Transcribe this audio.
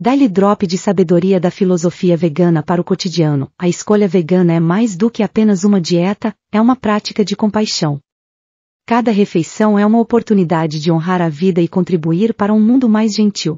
Dá-lhe drop de sabedoria da filosofia vegana para o cotidiano. A escolha vegana é mais do que apenas uma dieta, é uma prática de compaixão. Cada refeição é uma oportunidade de honrar a vida e contribuir para um mundo mais gentil.